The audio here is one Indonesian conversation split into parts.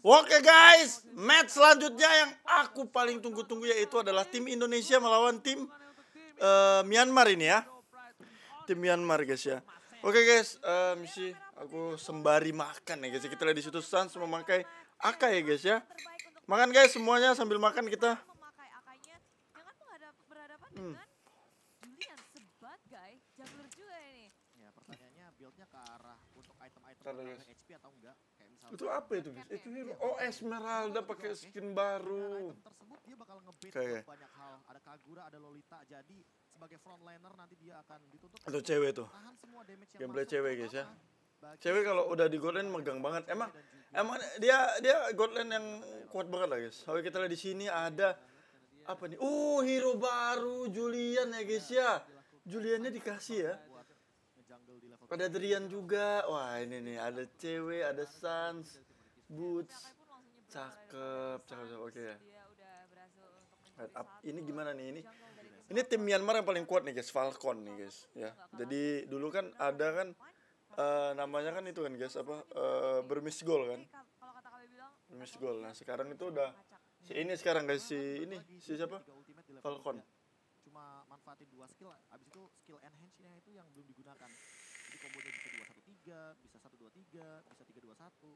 Oke guys, match selanjutnya yang aku paling tunggu-tunggu yaitu adalah tim Indonesia melawan tim uh, Myanmar ini ya. Tim Myanmar guys ya. Oke guys, uh, misi aku sembari makan ya guys. Kita lihat di situ Sans memakai AK ya guys ya. Makan guys semuanya sambil makan kita. Hmm. Ya pertanyaannya ke arah untuk item-item itu apa itu? Itu hero. Oh, Esmeralda pakai skin baru. Nah, tersebut dia bakal banyak hal. Ada Kagura, ada Lolita. Jadi sebagai frontliner nanti dia akan ditutup Itu cewek tuh. Gameplay cewek guys ya. Cewek kalau udah di Godland megang banget. Emang emang dia dia Godland yang kuat banget lah guys. Kalau kita lihat di sini ada apa nih? Uh, hero baru Julian ya guys ya. Iya, Juliannya dikasih ya. Ada Adrian juga. Wah, ini nih ada cewek, ada Sans, Boots. Cakep, cakep, oke okay, ya. Ini gimana nih ini? Ini tim Myanmar yang paling kuat nih guys, Falcon nih guys. Ya. Jadi dulu kan ada kan uh, namanya kan itu kan guys apa uh, bermis goal kan? Bermis goal. Nah sekarang itu udah si ini sekarang guys si ini si siapa? Falcon. Cuma manfaatin dua skill, abis itu skill enhance-nya itu yang belum digunakan kombonya bisa dua satu tiga bisa tiga bisa satu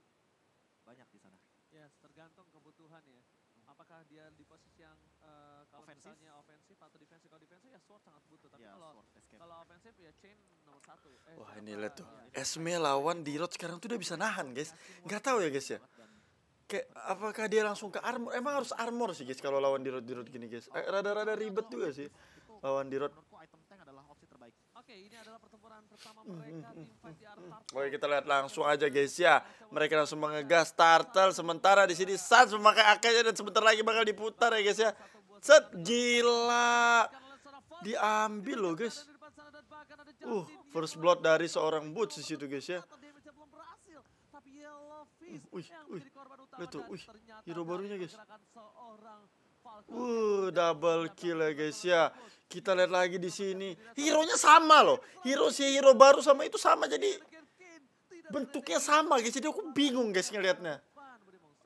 Banyak di sana. Ya, yes, tergantung kebutuhan ya. Hmm. Apakah dia di posisi yang uh, kalau offensive? misalnya ofensif atau defensif? Kalau defensif ya sword sangat butuh, tapi yeah, kalau kalau ofensif ya chain nomor satu. Eh, Wah ini lihat tuh, ya, Esme e lawan Dirot sekarang tuh udah bisa nahan guys. Ya, Nggak tahu ya guys ya. Kayak apakah dia langsung ke armor? Emang harus armor sih guys kalau lawan Dirot Dirot gini guys. Eh, rada-rada eh, ribet juga sih lawan Dirot. Menurutku Oke, ini adalah pertempuran pertama mm-hmm, mereka mm-hmm, di Oke, mm-hmm. kita lihat langsung aja guys ya. Mereka langsung mengegas Tartel sementara di sini Sans memakai ak dan sebentar lagi bakal diputar ya guys ya. Set gila. Diambil loh guys. Uh, first blood dari seorang Boots di situ guys ya. Wih, wih, uh, lihat tuh, wih, hero barunya guys. Uh, double kill ya guys ya. Kita lihat lagi di sini. Hero-nya sama loh. Hero si hero baru sama itu sama jadi bentuknya sama guys. Jadi aku bingung guys ngelihatnya.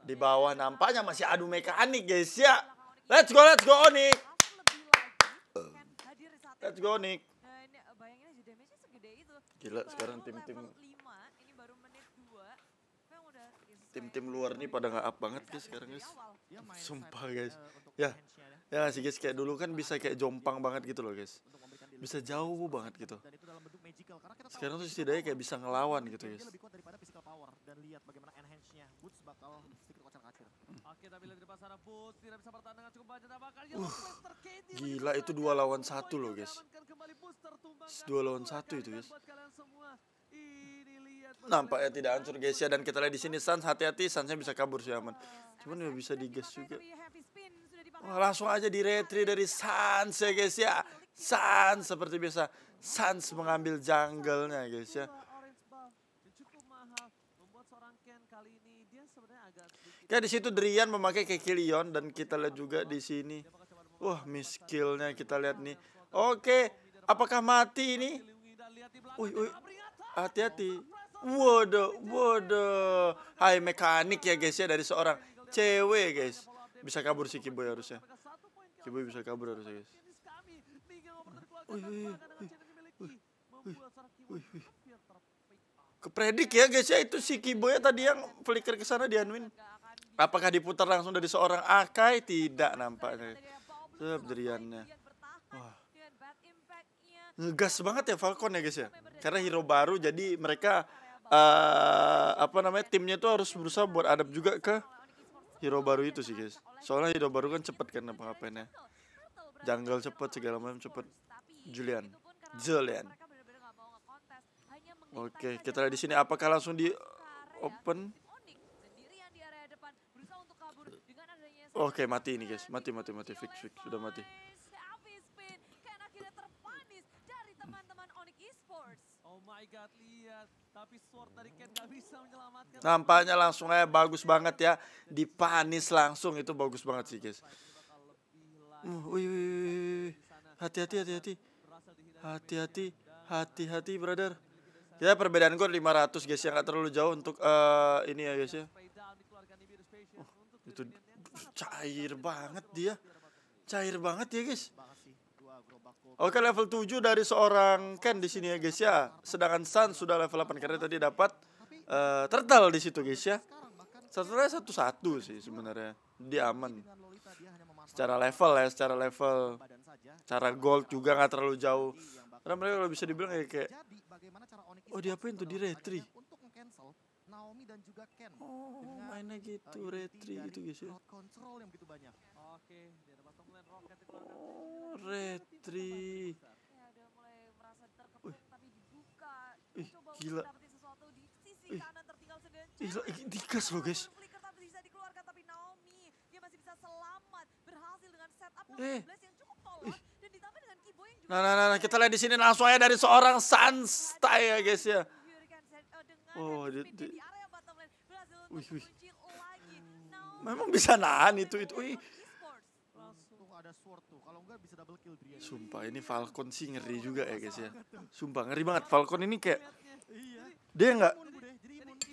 Di bawah nampaknya masih adu mekanik guys ya. Let's go, let's go Onik. Let's go Onik. Gila sekarang tim-tim tim-tim luar nih pada nggak up banget guys sekarang guys. Sumpah guys. Ya. ya ya sih guys kayak dulu kan bisa kayak jompang banget gitu loh guys bisa jauh banget gitu sekarang tuh setidaknya kayak bisa ngelawan gitu guys hmm. ya, uh, gila itu dua lawan satu loh guys dua lawan satu itu guys nampaknya tidak hancur guys ya dan kita lihat di sini Sans hati-hati Sansnya bisa kabur sih aman ah, cuman ya bisa digas juga Wah, langsung aja di retri dari Sans ya guys ya. Sans seperti biasa. Sans mengambil jungle-nya guys ya. Ya di situ Drian memakai Kekilion dan kita lihat juga di sini. Wah, miskillnya kita lihat nih. Oke, apakah mati ini? Wih, wih. Hati-hati. Waduh, waduh. Hai mekanik ya guys ya dari seorang cewek guys. Bisa kabur sih Kiboy harusnya. Kiboy bisa kabur harusnya, guys. Kepredik ya guys ya itu si Kiboy ya tadi yang flicker ke sana di anwin Apakah diputar langsung dari seorang Akai? Tidak nampaknya. Sep Ngegas banget ya Falcon ya guys ya. Karena hero baru jadi mereka uh, apa namanya timnya itu harus berusaha buat adab juga ke hero baru itu sih guys soalnya hero baru kan cepet kan apa ngapainnya jungle cepet segala macam cepet Julian Julian oke kita lihat di sini apakah langsung di open oke mati ini guys mati mati mati fix fix sudah mati kan Oh my god, lihat Nampaknya langsung aja bagus banget ya. Dipanis langsung itu bagus banget sih guys. Uh, hati-hati, hati-hati. Hati-hati, hati-hati brother. Ya perbedaan gue 500 guys ya Gak terlalu jauh untuk uh, ini ya guys ya. Oh, itu cair banget dia. Cair banget ya guys. Oke level 7 dari seorang Ken di sini ya guys ya. Sedangkan Sun sudah level 8 karena tadi dapat uh, turtle di situ guys ya. Sebenarnya satu-satu sih sebenarnya. Dia aman. Secara level ya, secara level. Cara gold juga nggak terlalu jauh. Karena mereka kalau bisa dibilang kayak, kayak Oh diapain tuh di retri Naomi dan juga Ken. Oh, mainnya eh, gitu, uh, retri gitu guys ya. control yang banyak. Oke, dia dapat roket Oh, retri. Ya dia mulai merasa terkepung tapi dibuka. Ih, Coba gila. dapetin di sisi ini dikas loh guys. Flicker eh. nah, nah, nah, nah, kita lihat di sini langsung aja dari seorang Sunstay ya guys ya. Eh, oh, di, di, Wih, wih. Memang bisa nahan itu itu. Wih. Sumpah ini Falcon sih ngeri juga ya guys ya. Sumpah ngeri banget Falcon ini kayak iya. dia nggak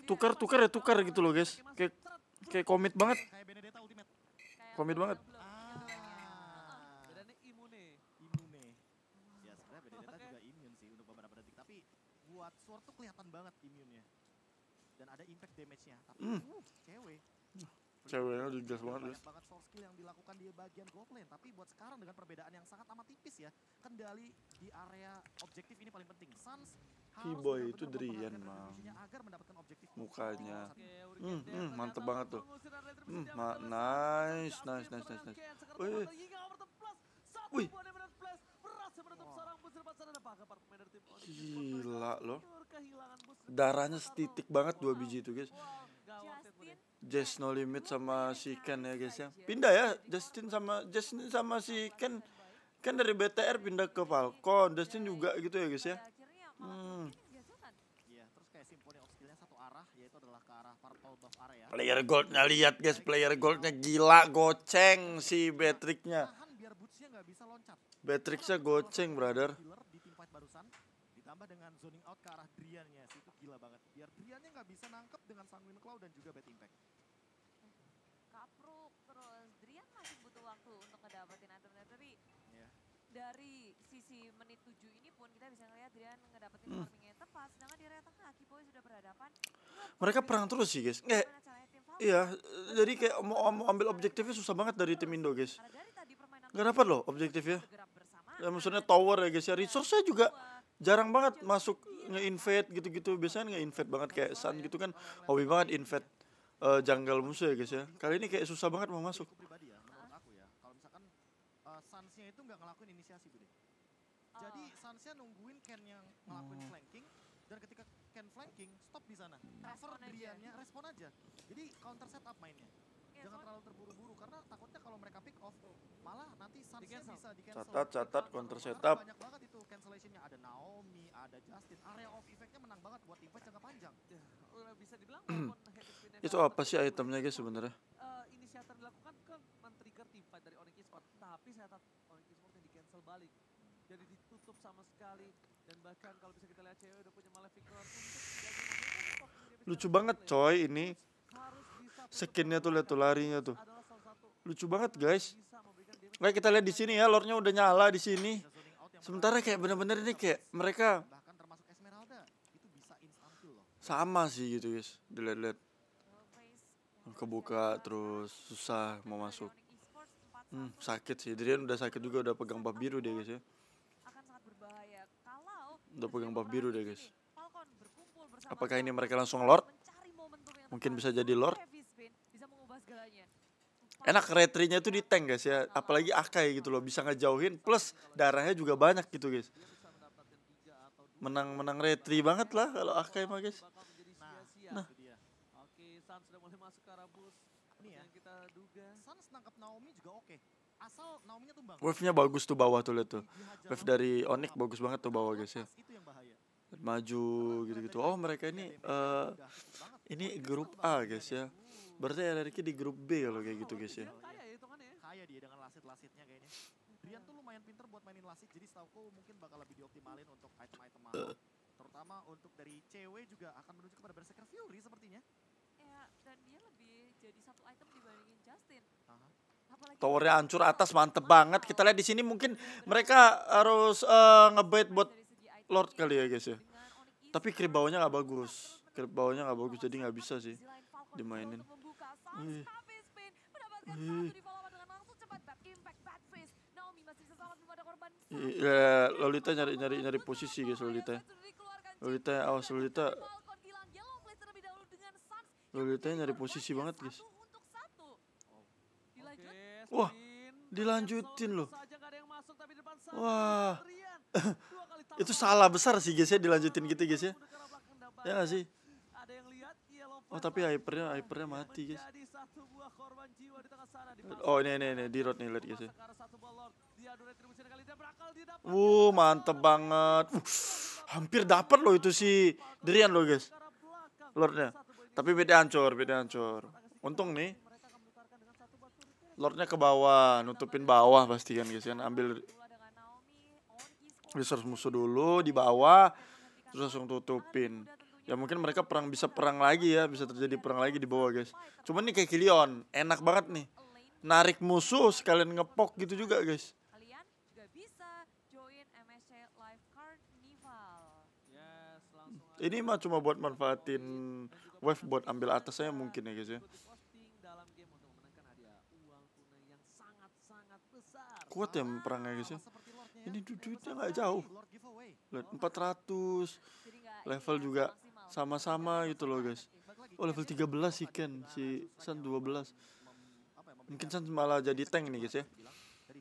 tukar tukar ya tukar gitu loh guys. Kayak kayak komit banget. Komit banget. damage-nya. Tapi mm. uh, cewek. Ceweknya udah jelas banget. Banyak banget soft skill yang dilakukan di bagian gold lane. Tapi buat sekarang dengan perbedaan yang sangat amat tipis ya. Kendali di area objektif ini paling penting. Sans Keyboy itu Drian mah, mukanya hmm, gitu ya, hmm, mantep banget tuh hmm, nice nice nice nice nice wih wih Gila loh. Darahnya setitik banget dua biji itu guys. Jess No Limit sama si Ken ya guys ya. Pindah ya Justin sama Justin sama si Ken ken dari BTR pindah ke Falcon. Justin juga gitu ya guys ya. Hmm. Player goldnya lihat guys, player goldnya gila goceng si Betriknya. Beatrixnya goceng, brother. Di tempat barusan ditambah dengan zoning out ke arah Driannya, itu gila banget. Biar Driannya nggak bisa nangkep dengan Sanguin Cloud dan juga Bad Impact. Kapruk terus Drian masih butuh waktu untuk ngedapetin itemnya, tapi yeah. dari sisi menit 7 ini pun kita bisa ngelihat Drian ngedapetin hmm. yang tepat, sedangkan di area tengah Kiboy sudah berhadapan. Mereka perang terus sih, guys. Nggak, Iya, jadi kayak mau, mau ambil objektifnya susah banget dari tim Indo, guys. Gak dapat loh objektifnya ya, maksudnya tower ya guys ya iya, resource nya juga jarang banget iya, masuk iya. nge-invade gitu-gitu biasanya nge-invade banget kayak Sun gitu kan hobi banget invade uh, jungle musuh ya guys ya kali ini kayak susah banget mau masuk ya, ya. eh, itu nggak ngelakuin inisiasi ah. Jadi Sunsnya nungguin Ken yang ngelakuin hmm. flanking dan ketika Ken flanking stop di sana. Hmm. Cover Briannya respon aja. Jadi counter setup mainnya. Jangan yeah, terlalu terburu-buru karena takutnya kalau mereka pick off malah nanti Suns di bisa di cancel. Catat catat counter setup. Banyak banget itu cancellationnya ada Naomi, ada Justin. Area of effectnya menang banget buat tim jangka panjang. Ya, bisa dibilang hmm. Itu apa sih itemnya guys sebenarnya? Uh, inisiator dilakukan ke men-trigger tim fight dari Onyx Esports, tapi saya Onyx Esports yang di cancel balik. Jadi ditutup sama sekali dan bahkan kalau bisa kita lihat cewek udah punya malefic untuk lucu banget coy ini skinnya tuh lihat tuh larinya tuh lucu banget guys kayak kita lihat di sini ya lordnya udah nyala di sini sementara kayak bener-bener ini kayak mereka sama sih gitu guys dilihat-lihat kebuka terus susah mau masuk hmm, sakit sih Drian udah sakit juga udah pegang buff biru dia guys ya udah pegang buff biru dia guys apakah ini mereka langsung lord mungkin bisa jadi lord segalanya enak retrinya tuh di tank guys ya apalagi akai gitu loh bisa ngejauhin plus darahnya juga banyak gitu guys menang menang retri banget lah kalau akai mah guys nah Wave-nya bagus tuh bawah tuh lihat tuh. Wave dari Onyx bagus banget tuh bawah guys ya. Maju gitu-gitu. Oh mereka ini uh, ini grup A guys ya. Berarti RRQ di grup B kalau kayak gitu guys ya. Kaya ya itu kan ya. Kaya dia dengan lasit-lasitnya kayaknya. Rian tuh lumayan pinter buat mainin lasit jadi setauku mungkin bakal lebih dioptimalin untuk item-item mana. Terutama untuk dari cewek juga akan menuju kepada Berserker Fury sepertinya. Ya, dan dia lebih jadi satu item dibandingin Justin. Aha. Towernya hancur atas mantep oh. banget. Kita lihat di sini mungkin iya, mereka harus uh, ngebait buat Lord kali ya guys ya. Tapi creep bawahnya nggak bagus. Creep bawahnya nggak bagus jadi nggak bisa sih dimainin. Eh. habis eh. Lolita nyari-nyari nyari posisi guys Lolita. Lolita awas Lolita. Lolita nyari posisi banget guys. Wah, dilanjutin loh. Wah. itu salah besar sih guys ya dilanjutin gitu guys ya. Ya gak sih? Oh tapi hypernya hypernya mati guys. Oh ini ini ini di road nih lihat guys ya. Wuh mantep banget. Uh, hampir dapat loh itu si Derian loh guys. Lordnya. Tapi beda hancur, beda hancur. Untung nih. Lordnya ke bawah, nutupin bawah pasti kan guys kan. Ambil resource musuh dulu di bawah, terus langsung tutupin ya mungkin mereka perang bisa perang lagi ya bisa terjadi perang lagi di bawah guys cuman nih kayak Kilion enak banget nih narik musuh sekalian ngepok gitu juga guys ini mah cuma buat manfaatin wave buat ambil atasnya mungkin ya guys ya kuat ya perangnya guys ya ini duitnya nggak kan? jauh empat ratus level juga sama-sama gitu loh guys oh level 13 si Ken si San 12 mungkin San malah jadi tank nih guys ya dan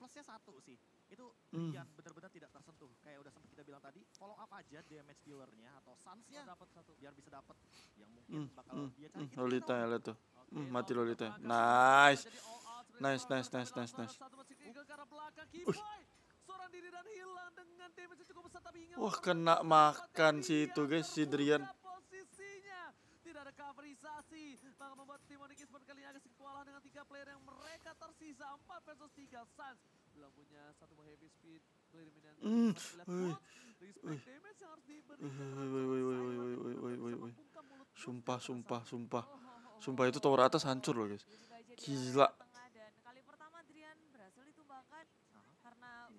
plusnya satu sih itu hmm. yang benar-benar tidak tersentuh kayak udah sempat kita bilang tadi follow up aja damage dealernya atau sunsnya dapat satu biar bisa dapat yang mungkin bakal dia cari Lolita ya Lolita tuh, hmm, mati Lolita nice nice nice nice nice nice Wah kena makan si itu guys si Drian. Hmm, sumpah, sumpah, oh, oh, oh, sumpah. Sumpah itu tower atas hancur loh guys. Gila.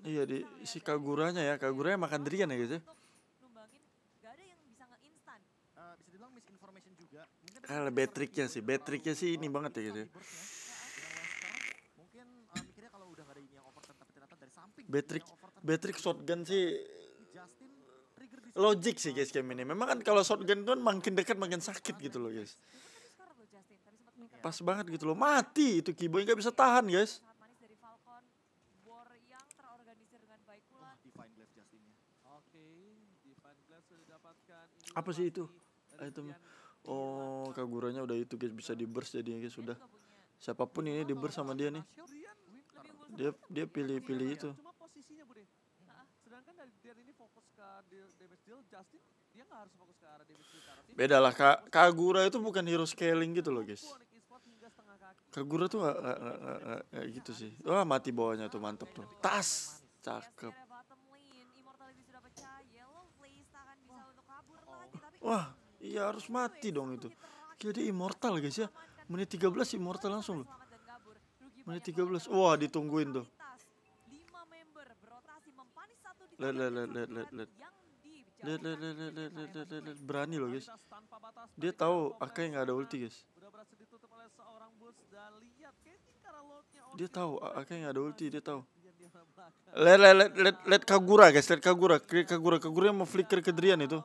iya di si kaguranya ya kaguranya makan durian ya gitu lebih triknya sih, betriknya sih ini banget ya gitu. Ya. Betrik, ya, eh, gitu ya, betrik shotgun sih logik sih guys game ini. Memang kan kalau shotgun tuh kan makin dekat makin sakit gitu loh guys. Kan iya. Pas banget gitu loh. Mati itu Kiboy nggak bisa tahan guys. apa sih itu eh, itu oh kaguranya udah itu guys bisa dibers jadi guys sudah siapapun ini dibers sama dia nih dia dia pilih-pilih itu beda lah kak Kagura itu bukan hero scaling gitu loh guys Kagura tuh gak, gak, gak, gak, gak gitu sih wah mati bawahnya tuh mantep tuh tas cakep Wah, iya harus mati dong itu. kira dia immortal guys ya. Menit 13 immortal langsung loh. Menit 13. Wah, ditungguin tuh. Lihat, lihat, lihat, lihat, lihat, lihat. Lihat, lihat, lihat, lihat, lihat, lihat, lihat, lihat. Berani loh guys. Dia tahu Akai nggak ada ulti guys. Dia tahu Akai gak ada ulti, dia tahu. Lihat, lihat, lihat, lihat Kagura guys, lihat Kagura. Kagura, Kagura yang mau flicker ke Drian itu.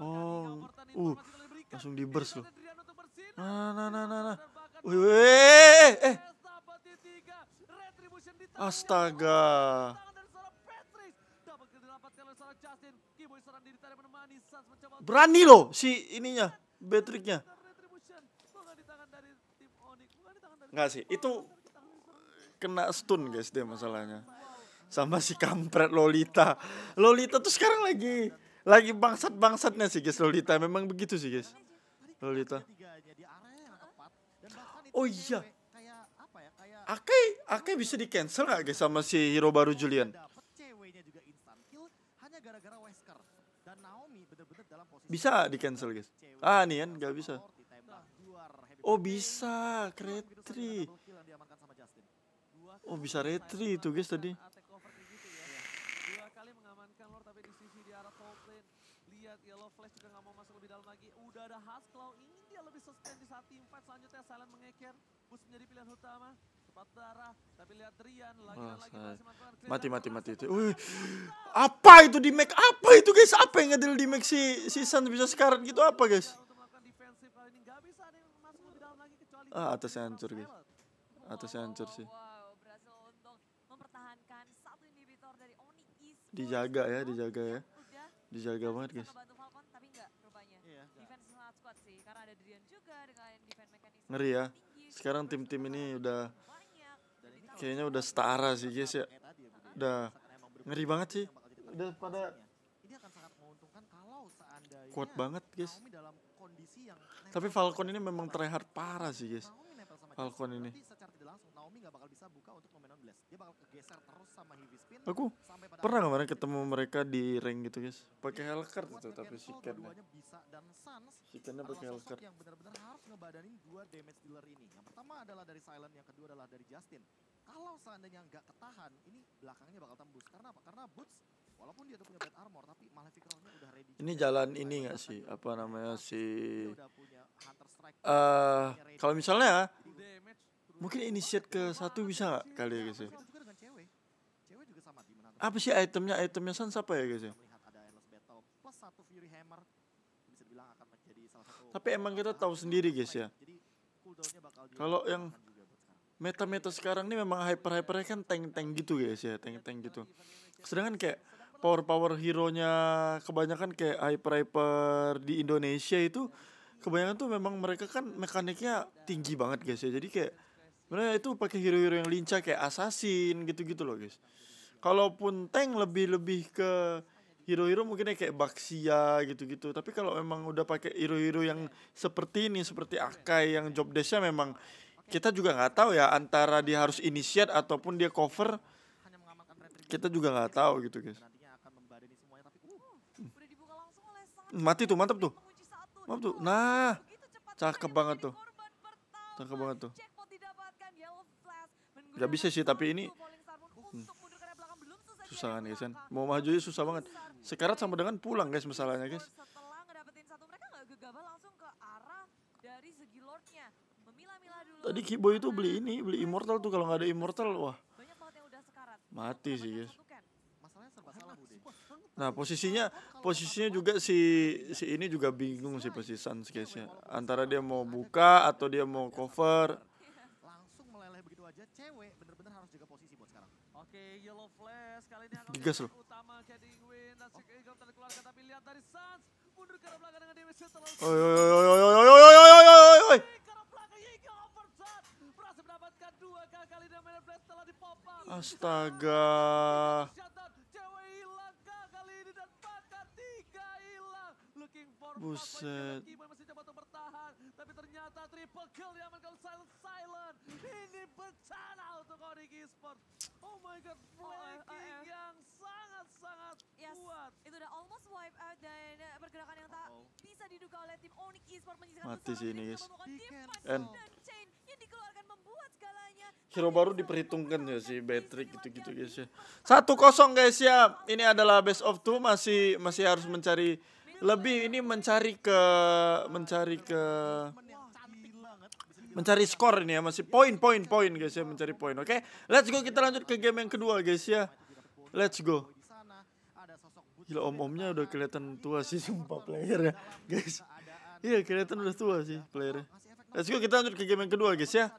Oh, uh, langsung di burst loh. Nah, nah, nah, nah, nah. Wih, eh. Astaga. Berani loh si ininya, Betriknya. Enggak sih, itu kena stun guys dia masalahnya. Sama si kampret Lolita. Lolita tuh sekarang lagi lagi bangsat-bangsatnya sih guys Lolita. Memang begitu sih guys. Lolita. Oh iya. Akai, Akai bisa di cancel gak guys sama si hero baru Julian? Bisa di cancel guys. Ah nian kan gak bisa. Oh bisa, retri. Oh bisa retri itu guys tadi. Flash juga nggak mau masuk lebih dalam lagi. Udah ada Hasclaw, ini dia lebih sustain di saat tim fight. Selanjutnya Silent mengeker, Bus menjadi pilihan utama. Tepat darah, tapi lihat Rian lagi lagi masih Mati, mati, mati. Itu. Wih, Apa itu di make? Apa itu guys? Apa yang ngadil di make si, si Sun bisa sekarang gitu apa guys? Ah, atasnya hancur guys. Atas hancur sih. Dijaga ya, dijaga ya. Dijaga banget guys sih karena ada Drian juga dengan defense mechanism ngeri ya tinggi, gitu. sekarang tim-tim ini udah kayaknya udah setara sih guys ya, ya, ya. udah ngeri banget sih udah pada ini akan sangat menguntungkan kalau seandainya kuat banget guys tapi Falcon ini memang tryhard parah sih guys Falcon ini langsung, Naomi nggak bakal bisa buka untuk nomenon blast. Dia bakal kegeser terus sama heavy spin. Aku pernah kemarin ketemu mereka di ring gitu guys. Pakai iya, hellcard itu tapi shiken bisa dan Sans. Shikennya pakai hellcard. Yang benar-benar harus ngebadanin dua damage dealer ini. Yang pertama adalah dari Silent, yang kedua adalah dari Justin. Kalau seandainya nggak ketahan, ini belakangnya bakal tembus. Karena apa? Karena Boots walaupun dia udah punya bad armor tapi maleficernya udah ready ini jalan ini nggak sih apa namanya si eh uh, kalau misalnya mungkin inisiat ke satu bisa gak kali ya guys ya apa sih itemnya itemnya sans apa ya guys ya tapi emang kita tahu sendiri guys ya kalau yang meta-meta sekarang ini memang hyper hypernya kan tank-tank gitu guys ya tank-tank gitu sedangkan kayak power-power hero-nya kebanyakan kayak hyper-hyper di Indonesia itu kebanyakan tuh memang mereka kan mekaniknya tinggi banget guys ya jadi kayak Sebenarnya itu pakai hero-hero yang lincah kayak assassin gitu-gitu loh guys. Kalaupun tank lebih-lebih ke hero-hero mungkin kayak Baxia gitu-gitu. Tapi kalau memang udah pakai hero-hero yang seperti ini seperti Akai yang job desk-nya memang kita juga nggak tahu ya antara dia harus initiate ataupun dia cover kita juga nggak tahu gitu guys hmm. mati tuh mantap tuh mantap tuh nah cakep banget tuh cakep banget tuh gak bisa sih tapi ini hmm. susah kan guys kan mau maju aja susah banget sekarat sama dengan pulang guys masalahnya guys tadi Kiboy itu beli ini beli immortal tuh kalau nggak ada immortal wah mati sih guys nah posisinya posisinya juga si si ini juga bingung sih posisi Suns guys ya antara dia mau buka atau dia mau cover cewek bener-bener harus jaga posisi buat sekarang. Oke, yellow flash kali ini akan Gas loh. utama Keding Win. Dan Jack Eagle keluar tapi lihat dari Suns. Mundur ke belakang dengan DMC terlalu... Oi, oi, oi, oi, oi, oi, oi, oi, oi, oi, oi. Astaga. Buset bertahan. Tapi ternyata triple kill diamankan Silent Silent. Ini bencana untuk Onyx Esports. Oh my god, flanking oh, uh, yang sangat-sangat yes, kuat. Itu udah almost wipe out dan pergerakan yang tak uh -oh. bisa diduga oleh tim Onyx Esports menyisakan Mati sih ini guys. Dan chain yang dikeluarkan membuat segalanya. Hero baru diperhitungkan ya si Patrick gitu-gitu guys ya. Satu kosong guys ya. Ini adalah best of two masih masih harus mencari lebih ini mencari ke mencari ke mencari skor ini ya masih poin poin poin guys ya mencari poin oke okay? let's go kita lanjut ke game yang kedua guys ya let's go gila om-omnya udah kelihatan tua sih sumpah player ya guys iya kelihatan udah tua sih player let's go kita lanjut ke game yang kedua guys ya